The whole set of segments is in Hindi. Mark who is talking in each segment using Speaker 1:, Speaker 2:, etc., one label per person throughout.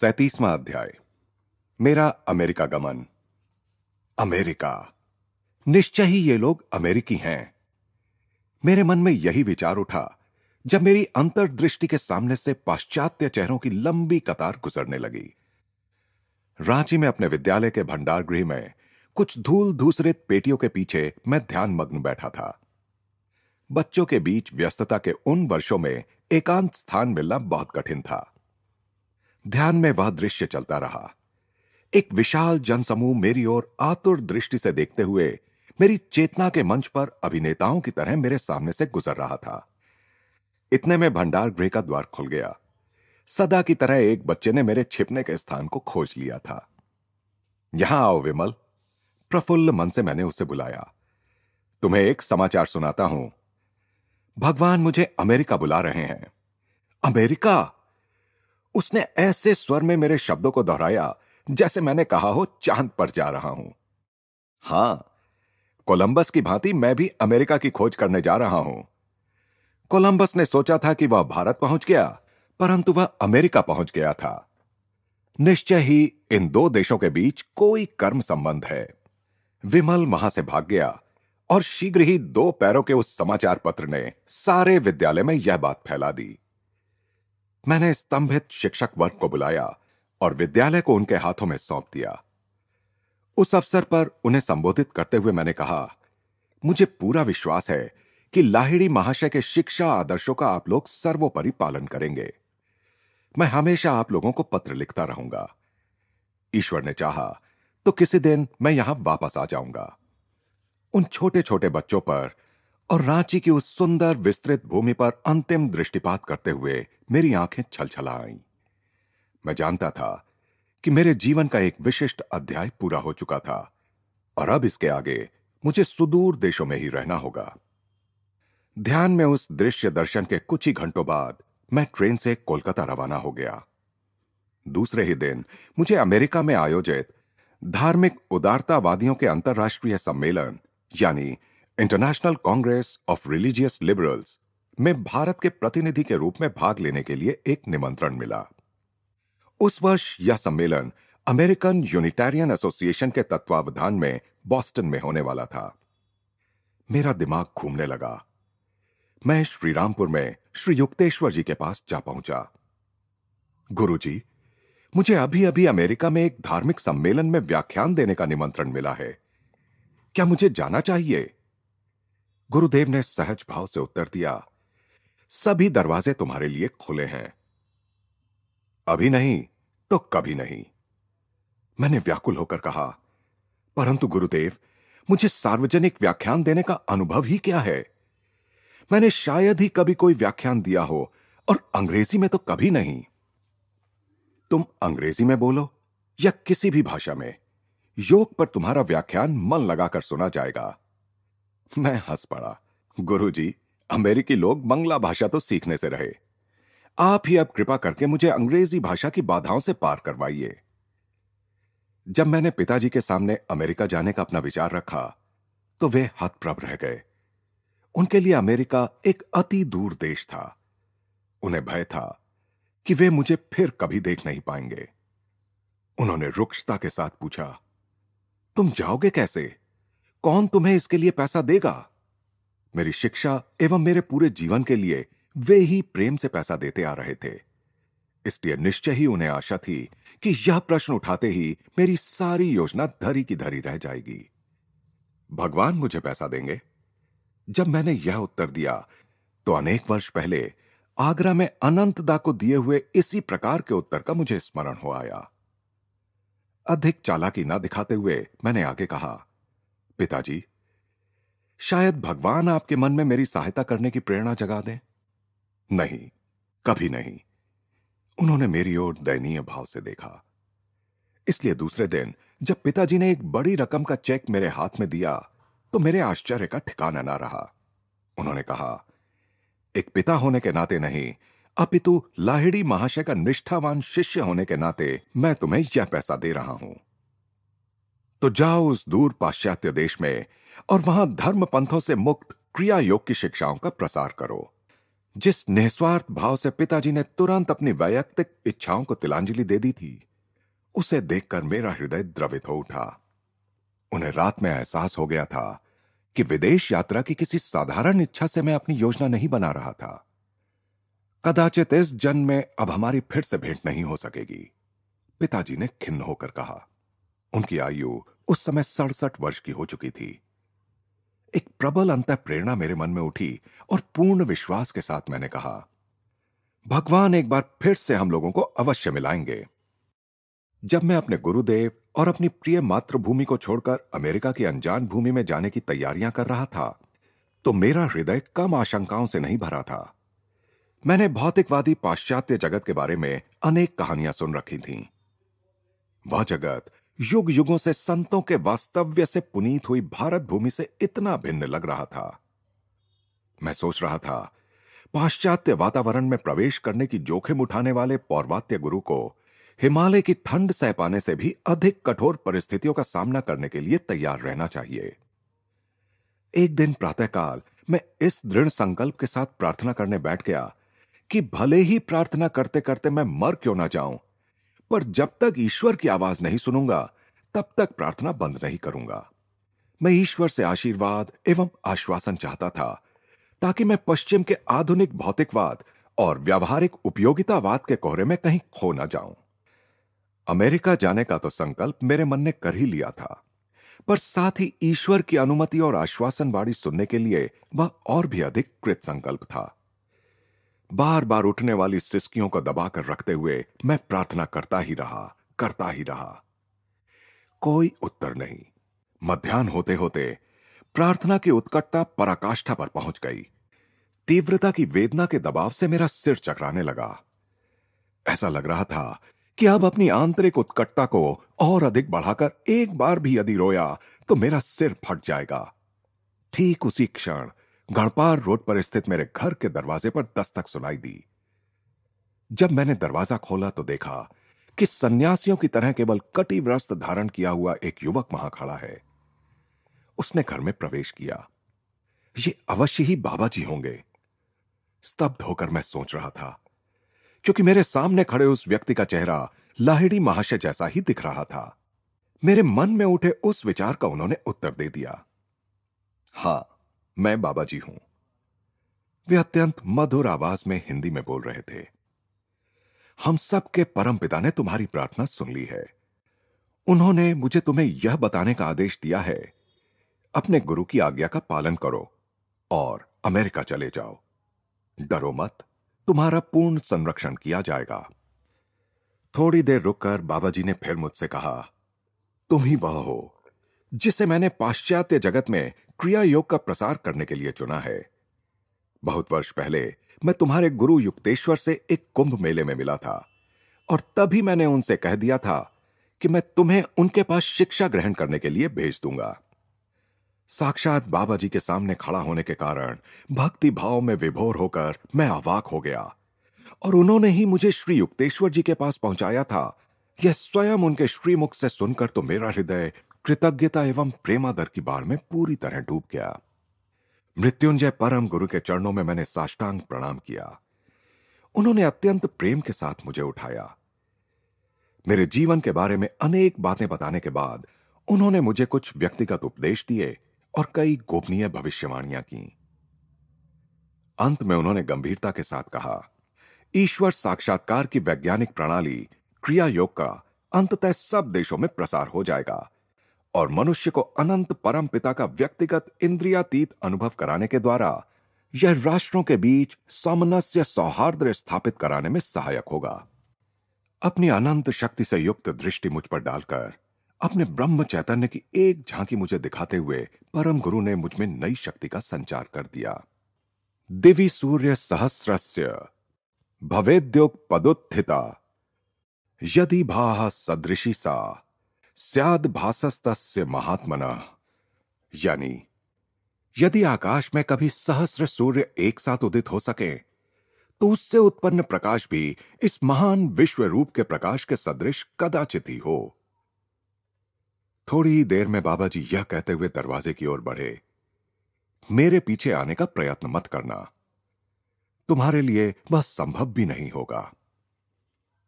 Speaker 1: सैतीसवां अध्याय मेरा अमेरिका गमन अमेरिका निश्चय ही ये लोग अमेरिकी हैं मेरे मन में यही विचार उठा जब मेरी अंतर्दृष्टि के सामने से पाश्चात्य चेहरों की लंबी कतार गुजरने लगी रांची में अपने विद्यालय के भंडार गृह में कुछ धूल धूसरित पेटियों के पीछे मैं ध्यान मग्न बैठा था बच्चों के बीच व्यस्तता के उन वर्षों में एकांत स्थान मिलना बहुत कठिन था ध्यान में वह दृश्य चलता रहा एक विशाल जनसमूह मेरी ओर आतुर दृष्टि से देखते हुए मेरी चेतना के मंच पर अभिनेताओं की तरह मेरे सामने से गुजर रहा था इतने में भंडार गृह का द्वार खुल गया सदा की तरह एक बच्चे ने मेरे छिपने के स्थान को खोज लिया था यहां आओ विमल प्रफुल्ल मन से मैंने उसे बुलाया तुम्हें एक समाचार सुनाता हूं भगवान मुझे अमेरिका बुला रहे हैं अमेरिका उसने ऐसे स्वर में मेरे शब्दों को दोहराया जैसे मैंने कहा हो चांद पर जा रहा हूं हां कोलंबस की भांति मैं भी अमेरिका की खोज करने जा रहा हूं कोलंबस ने सोचा था कि वह भारत पहुंच गया परंतु वह अमेरिका पहुंच गया था निश्चय ही इन दो देशों के बीच कोई कर्म संबंध है विमल वहां से भाग गया और शीघ्र ही दो पैरों के उस समाचार पत्र ने सारे विद्यालय में यह बात फैला दी मैंने स्तंभित शिक्षक वर्ग को बुलाया और विद्यालय को उनके हाथों में सौंप दिया उस अवसर पर उन्हें संबोधित करते हुए मैंने कहा मुझे पूरा विश्वास है कि लाहिड़ी महाशय के शिक्षा आदर्शों का आप लोग सर्वोपरि पालन करेंगे मैं हमेशा आप लोगों को पत्र लिखता रहूंगा ईश्वर ने चाहा तो किसी दिन मैं यहां वापस आ जाऊंगा उन छोटे छोटे बच्चों पर और रांची की उस सुंदर विस्तृत भूमि पर अंतिम दृष्टिपात करते हुए मेरी आंखें छलछला आईं मैं जानता था कि मेरे जीवन का एक विशिष्ट अध्याय पूरा हो चुका था और अब इसके आगे मुझे सुदूर देशों में ही रहना होगा ध्यान में उस दृश्य दर्शन के कुछ ही घंटों बाद मैं ट्रेन से कोलकाता रवाना हो गया दूसरे ही दिन मुझे अमेरिका में आयोजित धार्मिक उदारतावादियों के अंतर्राष्ट्रीय सम्मेलन यानी international congress of religious liberals में भारत के प्रतिनिधि के रूप में भाग लेने के लिए एक निमंत्रण मिला उस वर्ष यह सम्मेलन अमेरिकन यूनिटेरियन एसोसिएशन के तत्वावधान में बॉस्टन में होने वाला था मेरा दिमाग घूमने लगा मैं श्रीरामपुर में श्री युक्तेश्वर जी के पास जा पहुंचा गुरुजी, मुझे अभी अभी अमेरिका में एक धार्मिक सम्मेलन में व्याख्यान देने का निमंत्रण मिला है क्या मुझे जाना चाहिए गुरुदेव ने सहज भाव से उत्तर दिया सभी दरवाजे तुम्हारे लिए खुले हैं अभी नहीं तो कभी नहीं मैंने व्याकुल होकर कहा परंतु गुरुदेव मुझे सार्वजनिक व्याख्यान देने का अनुभव ही क्या है मैंने शायद ही कभी कोई व्याख्यान दिया हो और अंग्रेजी में तो कभी नहीं तुम अंग्रेजी में बोलो या किसी भी भाषा में योग पर तुम्हारा व्याख्यान मन लगाकर सुना जाएगा मैं हंस पड़ा गुरुजी, अमेरिकी लोग बंगला भाषा तो सीखने से रहे आप ही अब कृपा करके मुझे अंग्रेजी भाषा की बाधाओं से पार करवाइए जब मैंने पिताजी के सामने अमेरिका जाने का अपना विचार रखा तो वे हतप्रभ रह गए उनके लिए अमेरिका एक अति दूर देश था उन्हें भय था कि वे मुझे फिर कभी देख नहीं पाएंगे उन्होंने रुक्षता के साथ पूछा तुम जाओगे कैसे कौन तुम्हें इसके लिए पैसा देगा मेरी शिक्षा एवं मेरे पूरे जीवन के लिए वे ही प्रेम से पैसा देते आ रहे थे इसलिए निश्चय ही उन्हें आशा थी कि यह प्रश्न उठाते ही मेरी सारी योजना धरी की धरी रह जाएगी भगवान मुझे पैसा देंगे जब मैंने यह उत्तर दिया तो अनेक वर्ष पहले आगरा में अनंतदा को दिए हुए इसी प्रकार के उत्तर का मुझे स्मरण हो आया अधिक चालाकी ना दिखाते हुए मैंने आगे कहा पिताजी शायद भगवान आपके मन में मेरी सहायता करने की प्रेरणा जगा दें नहीं कभी नहीं उन्होंने मेरी ओर दयनीय भाव से देखा इसलिए दूसरे दिन जब पिताजी ने एक बड़ी रकम का चेक मेरे हाथ में दिया तो मेरे आश्चर्य का ठिकाना ना रहा उन्होंने कहा एक पिता होने के नाते नहीं अपितु लाहिड़ी महाशय का निष्ठावान शिष्य होने के नाते मैं तुम्हें यह पैसा दे रहा हूं तो जाओ उस दूर पाश्चात्य देश में और वहां धर्म पंथों से मुक्त क्रिया योग की शिक्षाओं का प्रसार करो जिस निस्वार्थ भाव से पिताजी ने तुरंत अपनी वैयक्तिक इच्छाओं को तिलांजलि दे दी थी उसे देखकर मेरा हृदय द्रवित हो उठा उन्हें रात में एहसास हो गया था कि विदेश यात्रा की किसी साधारण इच्छा से मैं अपनी योजना नहीं बना रहा था कदाचित इस जन्म में अब हमारी फिर से भेंट नहीं हो सकेगी पिताजी ने खिन्न होकर कहा उनकी आयु उस समय सड़सठ वर्ष की हो चुकी थी एक प्रबल अंत प्रेरणा मेरे मन में उठी और पूर्ण विश्वास के साथ मैंने कहा भगवान एक बार फिर से हम लोगों को अवश्य मिलाएंगे जब मैं अपने गुरुदेव और अपनी प्रिय मातृभूमि को छोड़कर अमेरिका की अनजान भूमि में जाने की तैयारियां कर रहा था तो मेरा हृदय कम आशंकाओं से नहीं भरा था मैंने भौतिकवादी पाश्चात्य जगत के बारे में अनेक कहानियां सुन रखी थीं। वह जगत युग युगों से संतों के वास्तव्य से पुनीत हुई भारत भूमि से इतना भिन्न लग रहा था मैं सोच रहा था पाश्चात्य वातावरण में प्रवेश करने की जोखिम उठाने वाले पौर्वात्य गुरु को हिमालय की ठंड सह पाने से भी अधिक कठोर परिस्थितियों का सामना करने के लिए तैयार रहना चाहिए एक दिन प्रातःकाल मैं इस दृढ़ संकल्प के साथ प्रार्थना करने बैठ गया कि भले ही प्रार्थना करते करते मैं मर क्यों ना जाऊं पर जब तक ईश्वर की आवाज नहीं सुनूंगा तब तक प्रार्थना बंद नहीं करूंगा मैं ईश्वर से आशीर्वाद एवं आश्वासन चाहता था ताकि मैं पश्चिम के आधुनिक भौतिकवाद और व्यावहारिक उपयोगितावाद के कोहरे में कहीं खो ना जाऊं अमेरिका जाने का तो संकल्प मेरे मन ने कर ही लिया था पर साथ ही ईश्वर की अनुमति और आश्वासन वाणी सुनने के लिए वह और भी अधिक कृत संकल्प था बार बार उठने वाली सिस्कियों को दबाकर रखते हुए मैं प्रार्थना करता ही रहा करता ही रहा कोई उत्तर नहीं मध्यान्ह होते होते प्रार्थना की उत्कटता पराकाष्ठा पर पहुंच गई तीव्रता की वेदना के दबाव से मेरा सिर चकराने लगा ऐसा लग रहा था कि अब अपनी आंतरिक उत्कटता को और अधिक बढ़ाकर एक बार भी यदि रोया तो मेरा सिर फट जाएगा ठीक उसी क्षण गढ़पार रोड पर स्थित मेरे घर के दरवाजे पर दस्तक सुनाई दी जब मैंने दरवाजा खोला तो देखा कि सन्यासियों की तरह केवल कटी व्रस्त धारण किया हुआ एक युवक वहां खड़ा है उसने घर में प्रवेश किया ये अवश्य ही बाबा जी होंगे स्तब्ध होकर मैं सोच रहा था क्योंकि मेरे सामने खड़े उस व्यक्ति का चेहरा लाहिड़ी महाशय जैसा ही दिख रहा था मेरे मन में उठे उस विचार का उन्होंने उत्तर दे दिया हां मैं बाबा जी हूं वे अत्यंत मधुर आवाज में हिंदी में बोल रहे थे हम सबके परम पिता ने तुम्हारी प्रार्थना सुन ली है उन्होंने मुझे तुम्हें यह बताने का आदेश दिया है अपने गुरु की आज्ञा का पालन करो और अमेरिका चले जाओ डरो मत तुम्हारा पूर्ण संरक्षण किया जाएगा थोड़ी देर रुककर बाबा जी ने फिर मुझसे कहा तुम ही वह हो जिसे मैंने पाश्चात्य जगत में क्रिया योग का प्रसार करने के लिए चुना है बहुत वर्ष पहले मैं तुम्हारे गुरु युक्तेश्वर से एक कुंभ मेले में मिला था और तभी मैंने उनसे कह दिया था कि मैं तुम्हें उनके पास शिक्षा ग्रहण करने के लिए भेज दूंगा साक्षात बाबा जी के सामने खड़ा होने के कारण भक्ति भाव में विभोर होकर मैं अवाक हो गया और उन्होंने ही मुझे श्री युक्तेश्वर जी के पास पहुंचाया था यह स्वयं उनके श्रीमुख से सुनकर तो मेरा हृदय कृतज्ञता एवं प्रेमादर की बाढ़ में पूरी तरह डूब गया मृत्युंजय परम गुरु के चरणों में मैंने साष्टांग प्रणाम किया उन्होंने अत्यंत प्रेम के साथ मुझे उठाया मेरे जीवन के बारे में अनेक बातें बताने के बाद उन्होंने मुझे कुछ व्यक्तिगत उपदेश दिए और कई गोपनीय भविष्यवाणियां की अंत में उन्होंने गंभीरता के साथ कहा ईश्वर साक्षात्कार की वैज्ञानिक प्रणाली क्रिया योग का अंततः सब देशों में प्रसार हो जाएगा और मनुष्य को अनंत परम पिता का व्यक्तिगत इंद्रियातीत अनुभव कराने के द्वारा यह राष्ट्रों के बीच सामनस्य सौहार्द स्थापित कराने में सहायक होगा अपनी अनंत शक्ति से युक्त दृष्टि मुझ पर डालकर अपने ब्रह्म चैतन्य की एक झांकी मुझे दिखाते हुए परम गुरु ने मुझ में नई शक्ति का संचार कर दिया दिवी सूर्य सहस्रस्य भवेद्योग पदोत्थिता यदि भा सदृशी सा स्याद भासस्तस्य महात्मना यानी यदि आकाश में कभी सहस्र सूर्य एक साथ उदित हो सके तो उससे उत्पन्न प्रकाश भी इस महान विश्व रूप के प्रकाश के सदृश कदाचित ही हो थोड़ी ही देर में बाबा जी यह कहते हुए दरवाजे की ओर बढ़े मेरे पीछे आने का प्रयत्न मत करना तुम्हारे लिए वह संभव भी नहीं होगा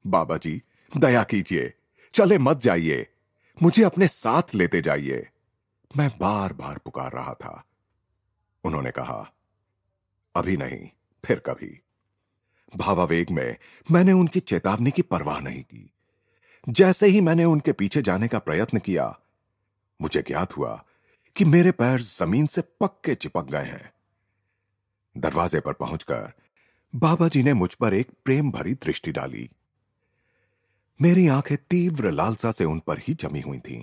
Speaker 1: बाबा जी दया कीजिए चले मत जाइए मुझे अपने साथ लेते जाइए मैं बार बार पुकार रहा था उन्होंने कहा अभी नहीं फिर कभी भावावेग में मैंने उनकी चेतावनी की परवाह नहीं की जैसे ही मैंने उनके पीछे जाने का प्रयत्न किया मुझे ज्ञात हुआ कि मेरे पैर जमीन से पक्के चिपक गए हैं दरवाजे पर पहुंचकर बाबा जी ने मुझ पर एक प्रेम भरी दृष्टि डाली मेरी आंखें तीव्र लालसा से उन पर ही जमी हुई थीं।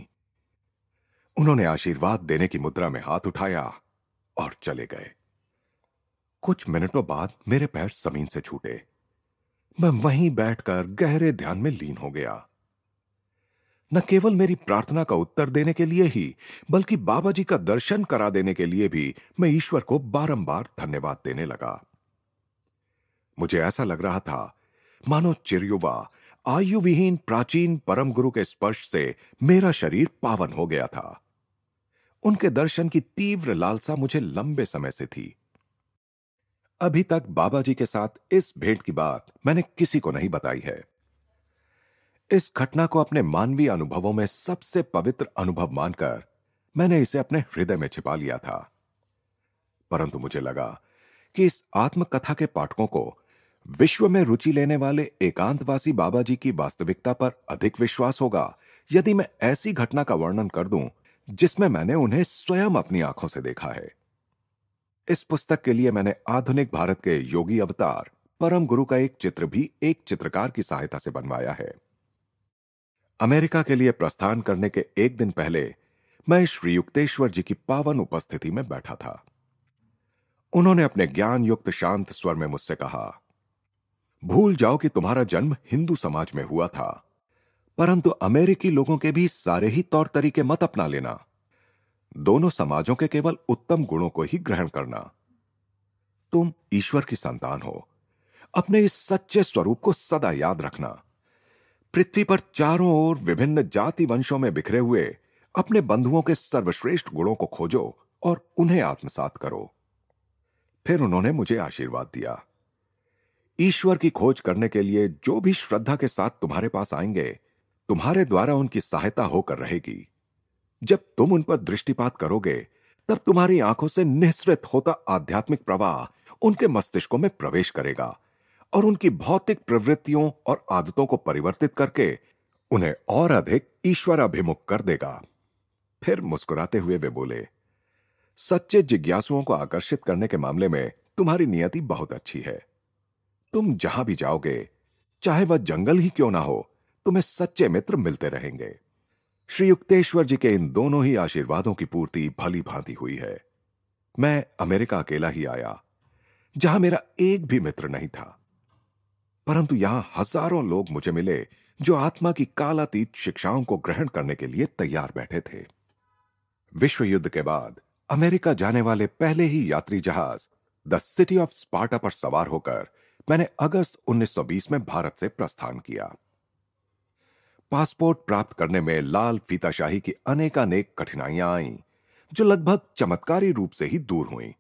Speaker 1: उन्होंने आशीर्वाद देने की मुद्रा में हाथ उठाया और चले गए कुछ मिनटों बाद मेरे पैर जमीन से छूटे मैं वहीं बैठकर गहरे ध्यान में लीन हो गया न केवल मेरी प्रार्थना का उत्तर देने के लिए ही बल्कि बाबा जी का दर्शन करा देने के लिए भी मैं ईश्वर को बारंबार धन्यवाद देने लगा मुझे ऐसा लग रहा था मानो चिरयुवा आयु विहीन प्राचीन परम गुरु के स्पर्श से मेरा शरीर पावन हो गया था उनके दर्शन की तीव्र लालसा मुझे लंबे समय से थी अभी तक बाबा जी के साथ इस भेंट की बात मैंने किसी को नहीं बताई है इस घटना को अपने मानवीय अनुभवों में सबसे पवित्र अनुभव मानकर मैंने इसे अपने हृदय में छिपा लिया था परंतु मुझे लगा कि इस आत्मकथा के पाठकों को विश्व में रुचि लेने वाले एकांतवासी बाबा जी की वास्तविकता पर अधिक विश्वास होगा यदि मैं ऐसी घटना का वर्णन कर दूं जिसमें मैंने उन्हें स्वयं अपनी आंखों से देखा है इस पुस्तक के लिए मैंने आधुनिक भारत के योगी अवतार परम गुरु का एक चित्र भी एक चित्रकार की सहायता से बनवाया है अमेरिका के लिए प्रस्थान करने के एक दिन पहले मैं श्री युक्तेश्वर जी की पावन उपस्थिति में बैठा था उन्होंने अपने ज्ञान युक्त शांत स्वर में मुझसे कहा भूल जाओ कि तुम्हारा जन्म हिंदू समाज में हुआ था परंतु अमेरिकी लोगों के भी सारे ही तौर तरीके मत अपना लेना दोनों समाजों के केवल उत्तम गुणों को ही ग्रहण करना तुम ईश्वर की संतान हो अपने इस सच्चे स्वरूप को सदा याद रखना पृथ्वी पर चारों ओर विभिन्न जाति वंशों में बिखरे हुए अपने बंधुओं के सर्वश्रेष्ठ गुणों को खोजो और उन्हें आत्मसात करो फिर उन्होंने मुझे आशीर्वाद दिया ईश्वर की खोज करने के लिए जो भी श्रद्धा के साथ तुम्हारे पास आएंगे तुम्हारे द्वारा उनकी सहायता होकर रहेगी जब तुम उन पर दृष्टिपात करोगे तब तुम्हारी आंखों से निःसृत होता आध्यात्मिक प्रवाह उनके मस्तिष्कों में प्रवेश करेगा और उनकी भौतिक प्रवृत्तियों और आदतों को परिवर्तित करके उन्हें और अधिक ईश्वर अभिमुख कर देगा फिर मुस्कुराते हुए वे बोले सच्चे जिज्ञासुओं को आकर्षित करने के मामले में तुम्हारी नियति बहुत अच्छी है तुम जहां भी जाओगे चाहे वह जंगल ही क्यों ना हो तुम्हें सच्चे मित्र मिलते रहेंगे श्री युक्तेश्वर जी के इन दोनों ही आशीर्वादों की पूर्ति भली भांति हुई है मैं अमेरिका अकेला ही आया जहां मेरा एक भी मित्र नहीं था परंतु यहां हजारों लोग मुझे मिले जो आत्मा की कालातीत शिक्षाओं को ग्रहण करने के लिए तैयार बैठे थे विश्व युद्ध के बाद अमेरिका जाने वाले पहले ही यात्री जहाज द सिटी ऑफ स्पार्टा पर सवार होकर मैंने अगस्त 1920 में भारत से प्रस्थान किया पासपोर्ट प्राप्त करने में लाल फीताशाही की अनेकानेक कठिनाइयां आई जो लगभग चमत्कारी रूप से ही दूर हुई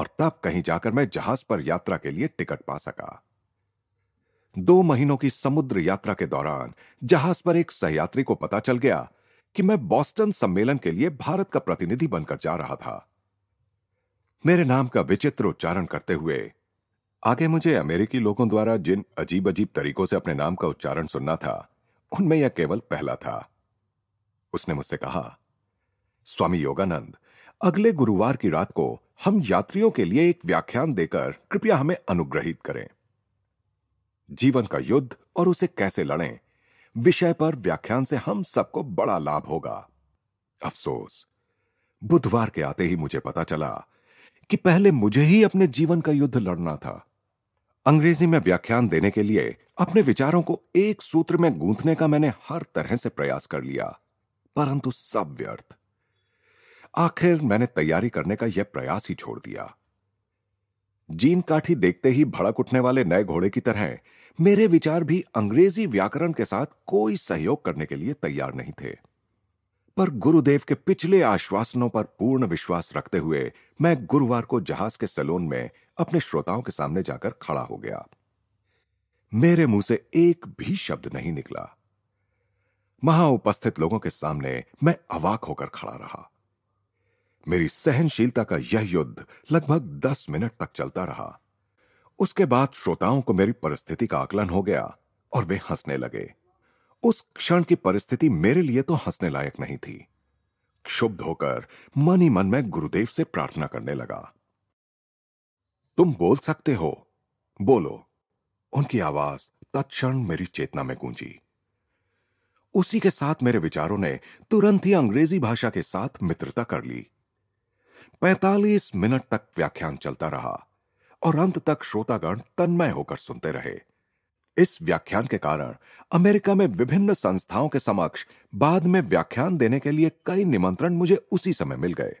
Speaker 1: और तब कहीं जाकर मैं जहाज पर यात्रा के लिए टिकट पा सका दो महीनों की समुद्र यात्रा के दौरान जहाज पर एक सहयात्री को पता चल गया कि मैं बॉस्टन सम्मेलन के लिए भारत का प्रतिनिधि बनकर जा रहा था मेरे नाम का विचित्र उच्चारण करते हुए आगे मुझे अमेरिकी लोगों द्वारा जिन अजीब अजीब तरीकों से अपने नाम का उच्चारण सुनना था उनमें यह केवल पहला था उसने मुझसे कहा स्वामी योगानंद अगले गुरुवार की रात को हम यात्रियों के लिए एक व्याख्यान देकर कृपया हमें अनुग्रहित करें जीवन का युद्ध और उसे कैसे लड़ें विषय पर व्याख्यान से हम सबको बड़ा लाभ होगा अफसोस बुधवार के आते ही मुझे पता चला कि पहले मुझे ही अपने जीवन का युद्ध लड़ना था अंग्रेजी में व्याख्यान देने के लिए अपने विचारों को एक सूत्र में गूंथने का मैंने हर तरह से प्रयास कर लिया परंतु सब व्यर्थ आखिर मैंने तैयारी करने का यह प्रयास ही छोड़ दिया जीन काठी देखते ही भड़क उठने वाले नए घोड़े की तरह मेरे विचार भी अंग्रेजी व्याकरण के साथ कोई सहयोग करने के लिए तैयार नहीं थे पर गुरुदेव के पिछले आश्वासनों पर पूर्ण विश्वास रखते हुए मैं गुरुवार को जहाज के सलोन में अपने श्रोताओं के सामने जाकर खड़ा हो गया मेरे मुंह से एक भी शब्द नहीं निकला महा उपस्थित लोगों के सामने मैं अवाक होकर खड़ा रहा मेरी सहनशीलता का यह युद्ध लगभग दस मिनट तक चलता रहा उसके बाद श्रोताओं को मेरी परिस्थिति का आकलन हो गया और वे हंसने लगे उस क्षण की परिस्थिति मेरे लिए तो हंसने लायक नहीं थी क्षुब्ध होकर मन ही मन में गुरुदेव से प्रार्थना करने लगा तुम बोल सकते हो बोलो उनकी आवाज तत्क्षण मेरी चेतना में गूंजी उसी के साथ मेरे विचारों ने तुरंत ही अंग्रेजी भाषा के साथ मित्रता कर ली 45 मिनट तक व्याख्यान चलता रहा और अंत तक श्रोतागण तन्मय होकर सुनते रहे इस व्याख्यान के कारण अमेरिका में विभिन्न संस्थाओं के समक्ष बाद में व्याख्यान देने के लिए कई निमंत्रण मुझे उसी समय मिल गए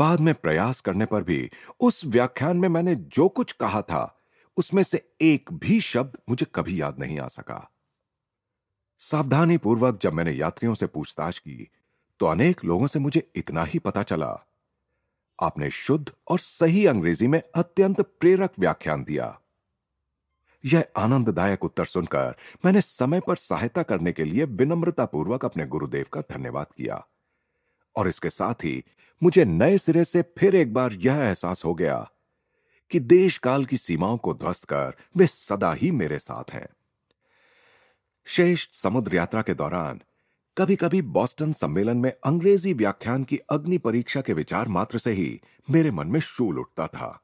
Speaker 1: बाद में प्रयास करने पर भी उस व्याख्यान में मैंने जो कुछ कहा था उसमें से एक भी शब्द मुझे कभी याद नहीं आ सका सावधानी पूर्वक जब मैंने यात्रियों से पूछताछ की तो अनेक लोगों से मुझे इतना ही पता चला आपने शुद्ध और सही अंग्रेजी में अत्यंत प्रेरक व्याख्यान दिया यह आनंददायक उत्तर सुनकर मैंने समय पर सहायता करने के लिए विनम्रतापूर्वक अपने गुरुदेव का धन्यवाद किया और इसके साथ ही मुझे नए सिरे से फिर एक बार यह एहसास हो गया कि देश काल की सीमाओं को ध्वस्त कर वे सदा ही मेरे साथ हैं शेष समुद्र यात्रा के दौरान कभी कभी बॉस्टन सम्मेलन में अंग्रेजी व्याख्यान की अग्नि परीक्षा के विचार मात्र से ही मेरे मन में शूल उठता था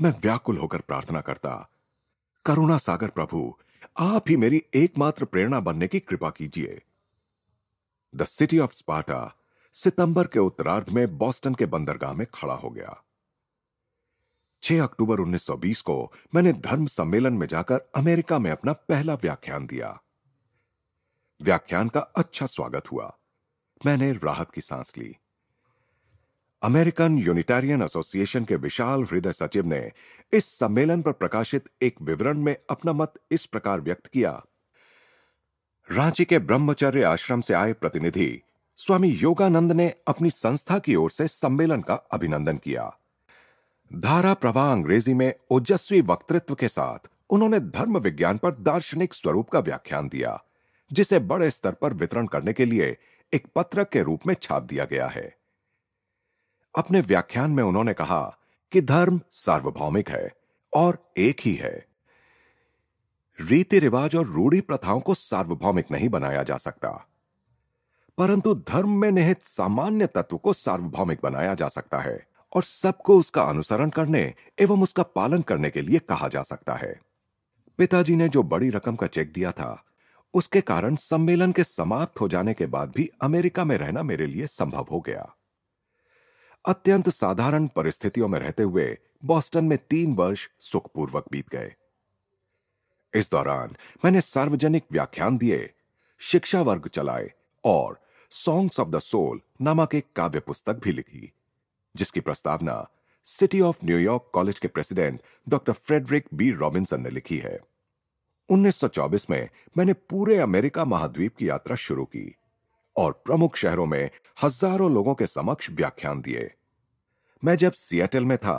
Speaker 1: मैं व्याकुल होकर प्रार्थना करता करुणा सागर प्रभु आप ही मेरी एकमात्र प्रेरणा बनने की कृपा कीजिए द सिटी ऑफ स्पाटा सितंबर के उत्तरार्ध में बॉस्टन के बंदरगाह में खड़ा हो गया 6 अक्टूबर 1920 को मैंने धर्म सम्मेलन में जाकर अमेरिका में अपना पहला व्याख्यान दिया व्याख्यान का अच्छा स्वागत हुआ मैंने राहत की सांस ली अमेरिकन यूनिटेरियन एसोसिएशन के विशाल हृदय सचिव ने इस सम्मेलन पर प्रकाशित एक विवरण में अपना मत इस प्रकार व्यक्त किया रांची के ब्रह्मचर्य आश्रम से आए प्रतिनिधि स्वामी योगानंद ने अपनी संस्था की ओर से सम्मेलन का अभिनंदन किया धारा प्रवाह अंग्रेजी में ओजस्वी वक्तृत्व के साथ उन्होंने धर्म विज्ञान पर दार्शनिक स्वरूप का व्याख्यान दिया जिसे बड़े स्तर पर वितरण करने के लिए एक पत्रक के रूप में छाप दिया गया है अपने व्याख्यान में उन्होंने कहा कि धर्म सार्वभौमिक है और एक ही है रीति रिवाज और रूढ़ी प्रथाओं को सार्वभौमिक नहीं बनाया जा सकता परंतु धर्म में निहित सामान्य तत्व को सार्वभौमिक बनाया जा सकता है और सबको उसका अनुसरण करने एवं उसका पालन करने के लिए कहा जा सकता है पिताजी ने जो बड़ी रकम का चेक दिया था उसके कारण सम्मेलन के समाप्त हो जाने के बाद भी अमेरिका में रहना मेरे लिए संभव हो गया अत्यंत साधारण परिस्थितियों में रहते हुए बॉस्टन में तीन वर्ष सुखपूर्वक बीत गए इस दौरान मैंने सार्वजनिक व्याख्यान दिए शिक्षा वर्ग चलाए और सॉन्ग्स ऑफ द सोल नामक एक काव्य पुस्तक भी लिखी जिसकी प्रस्तावना सिटी ऑफ न्यूयॉर्क कॉलेज के president doctor Frederick B Robinson ने लिखी है 1924 में मैंने पूरे अमेरिका महाद्वीप की यात्रा शुरू की और प्रमुख शहरों में हजारों लोगों के समक्ष व्याख्यान दिए मैं जब सियाटल में था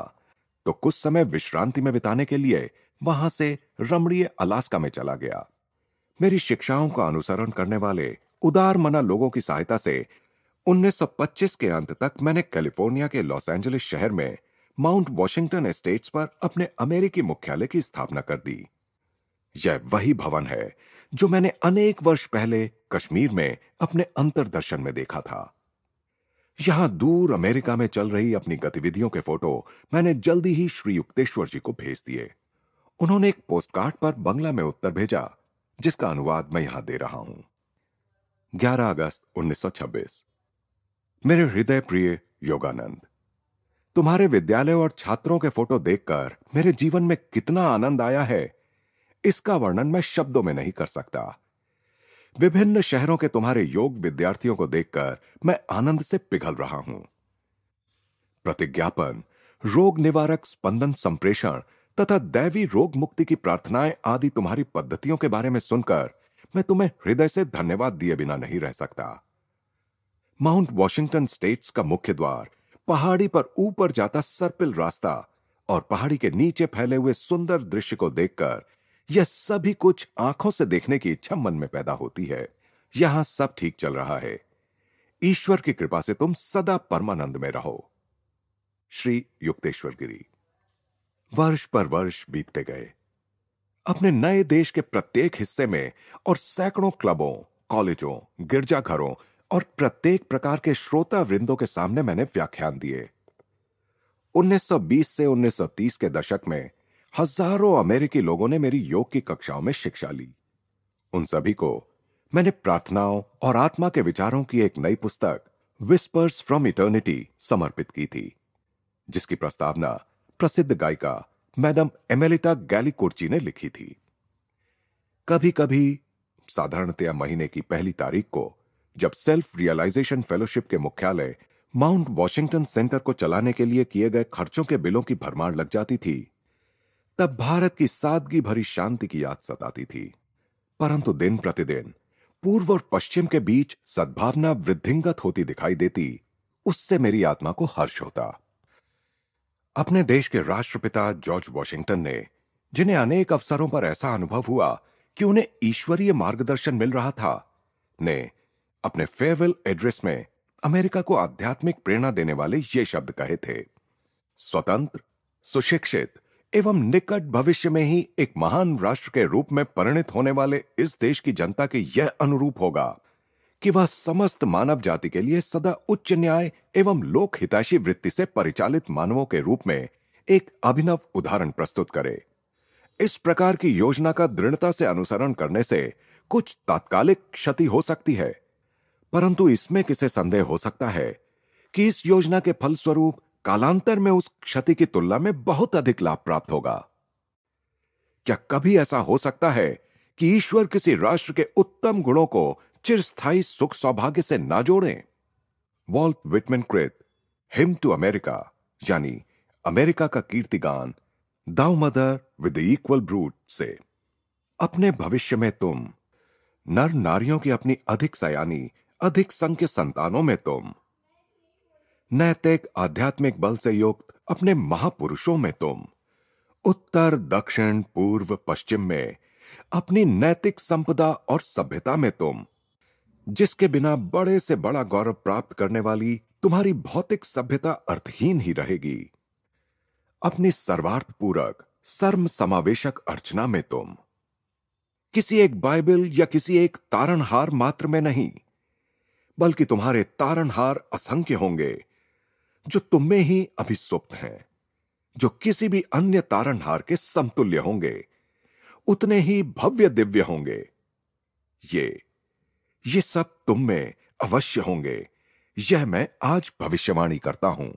Speaker 1: तो कुछ समय विश्रांति में बिताने के लिए वहां से रमणीय अलास्का में चला गया मेरी शिक्षाओं का अनुसरण करने वाले उदार मना लोगों की सहायता से 1925 के अंत तक मैंने कैलिफोर्निया के लॉस एंजलिस शहर में माउंट वॉशिंगटन एस्टेट्स पर अपने अमेरिकी मुख्यालय की स्थापना कर दी यह वही भवन है जो मैंने अनेक वर्ष पहले कश्मीर में अपने अंतरदर्शन में देखा था यहां दूर अमेरिका में चल रही अपनी गतिविधियों के फोटो मैंने जल्दी ही श्री युक्तेश्वर जी को भेज दिए उन्होंने एक पोस्टकार्ड पर बंगला में उत्तर भेजा जिसका अनुवाद मैं यहां दे रहा हूं 11 अगस्त 1926 मेरे हृदय प्रिय योगानंद तुम्हारे विद्यालय और छात्रों के फोटो देखकर मेरे जीवन में कितना आनंद आया है इसका वर्णन मैं शब्दों में नहीं कर सकता विभिन्न शहरों के तुम्हारे योग विद्यार्थियों को देखकर मैं आनंद से पिघल रहा हूं प्रतिज्ञापन रोग निवारक स्पंदन संप्रेषण तथा दैवी रोग मुक्ति की प्रार्थनाएं आदि तुम्हारी पद्धतियों के बारे में सुनकर मैं तुम्हें हृदय से धन्यवाद दिए बिना नहीं रह सकता माउंट वॉशिंगटन स्टेट्स का मुख्य द्वार पहाड़ी पर ऊपर जाता सर्पिल रास्ता और पहाड़ी के नीचे फैले हुए सुंदर दृश्य को देखकर यह सभी कुछ आंखों से देखने की इच्छा मन में पैदा होती है यहां सब ठीक चल रहा है ईश्वर की कृपा से तुम सदा परमानंद में रहो श्री युक्तेश्वर गिरी वर्ष पर वर्ष बीतते गए अपने नए देश के प्रत्येक हिस्से में और सैकड़ों क्लबों कॉलेजों गिरजाघरों और प्रत्येक प्रकार के श्रोता वृंदों के सामने मैंने व्याख्यान दिए 1920 से 1930 के दशक में हजारों अमेरिकी लोगों ने मेरी योग की कक्षाओं में शिक्षा ली उन सभी को मैंने प्रार्थनाओं और आत्मा के विचारों की एक नई पुस्तक विस्पर्स फ्रॉम इटर्निटी समर्पित की थी जिसकी प्रस्तावना प्रसिद्ध गायिका मैडम एमेलिटा गैलीकोर्ची ने लिखी थी कभी कभी साधारणतया महीने की पहली तारीख को जब सेल्फ रियलाइजेशन फेलोशिप के मुख्यालय माउंट वॉशिंगटन सेंटर को चलाने के लिए किए गए खर्चों के बिलों की भरमार लग जाती थी तब भारत की सादगी भरी शांति की याद सताती थी परंतु दिन प्रतिदिन पूर्व और पश्चिम के बीच सद्भावना वृद्धिंगत होती दिखाई देती उससे मेरी आत्मा को हर्ष होता अपने देश के राष्ट्रपिता जॉर्ज वॉशिंगटन ने जिन्हें अनेक अवसरों पर ऐसा अनुभव हुआ कि उन्हें ईश्वरीय मार्गदर्शन मिल रहा था ने अपने फेयरवेल एड्रेस में अमेरिका को आध्यात्मिक प्रेरणा देने वाले ये शब्द कहे थे स्वतंत्र सुशिक्षित एवं निकट भविष्य में ही एक महान राष्ट्र के रूप में परिणित होने वाले इस देश की जनता के यह अनुरूप होगा कि वह समस्त मानव जाति के लिए सदा उच्च न्याय एवं लोक हिताशी वृत्ति से परिचालित मानवों के रूप में एक अभिनव उदाहरण प्रस्तुत करे इस प्रकार की योजना का दृढ़ता से अनुसरण करने से कुछ तात्कालिक क्षति हो सकती है परंतु इसमें किसे संदेह हो सकता है कि इस योजना के फलस्वरूप कालांतर में उस क्षति की तुलना में बहुत अधिक लाभ प्राप्त होगा क्या कभी ऐसा हो सकता है कि ईश्वर किसी राष्ट्र के उत्तम गुणों को चिरस्थायी सुख सौभाग्य से ना जोड़ें वॉल्ट विटमिन कृत हिम टू अमेरिका यानी अमेरिका का कीर्तिगान thou mother with equal brood से अपने भविष्य में तुम नर नारियों की अपनी अधिक सयानी अधिक संख्य संतानों में तुम नैतिक आध्यात्मिक बल से युक्त अपने महापुरुषों में तुम उत्तर दक्षिण पूर्व पश्चिम में अपनी नैतिक संपदा और सभ्यता में तुम जिसके बिना बड़े से बड़ा गौरव प्राप्त करने वाली तुम्हारी भौतिक सभ्यता अर्थहीन ही रहेगी अपनी सर्वार्थ पूरक सर्व समावेशक अर्चना में तुम किसी एक बाइबल या किसी एक तारणहार मात्र में नहीं बल्कि तुम्हारे तारणहार असंख्य होंगे जो तुम में ही अभिसुप्त हैं जो किसी भी अन्य तारणहार के समतुल्य होंगे उतने ही भव्य दिव्य होंगे ये ये सब तुम में अवश्य होंगे यह मैं आज भविष्यवाणी करता हूं